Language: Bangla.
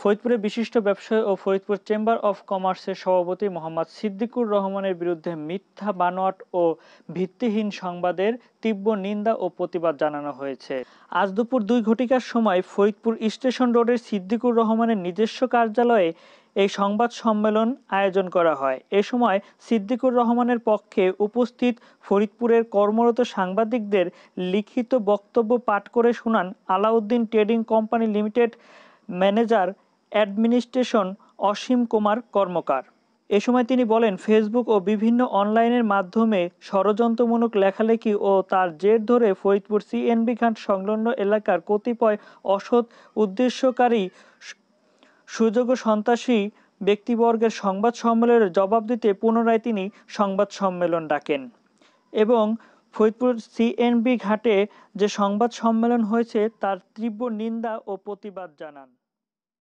ফরিদপুরে বিশিষ্ট ব্যবসায়ী ও ফরিদপুর চেম্বার অফ কমার্সের সভাপতি মোহাম্মদ সিদ্দিকুর রহমানের বিরুদ্ধে মিথ্যা বানোয়াট ও ভিত্তিহীন সংবাদের তীব্র নিন্দা ও প্রতিবাদ জানানো হয়েছে আজ দুপুর দুই ঘটিকার সময় ফরিদপুর স্টেশন রোডের সিদ্দিকুর রহমানের নিজস্ব কার্যালয়ে এই সংবাদ সম্মেলন আয়োজন করা হয় এ সময় সিদ্দিকুর রহমানের পক্ষে উপস্থিত ফরিদপুরের কর্মরত সাংবাদিকদের লিখিত বক্তব্য পাঠ করে শোনান Alauddin trading company limited manager administration Asim Kumar Karmakar এ সময় তিনি বলেন ফেসবুক ও বিভিন্ন অনলাইনের মাধ্যমে ষড়যন্ত্রমূলক লেখালেখি ও তার জের ধরে ফরিদপুর সিএনবি ঘাট সংলগ্ন এলাকার কতিপয় অসৎ উদ্দেশ্যকারী সুযোগ্য সন্ত্রাসী ব্যক্তিবর্গের সংবাদ সম্মেলনের জবাব দিতে পুনরায় তিনি সংবাদ সম্মেলন ডাকেন এবং ফরিদপুর সিএনবি ঘাটে যে সংবাদ সম্মেলন হয়েছে তার তীব্র নিন্দা ও প্রতিবাদ জানান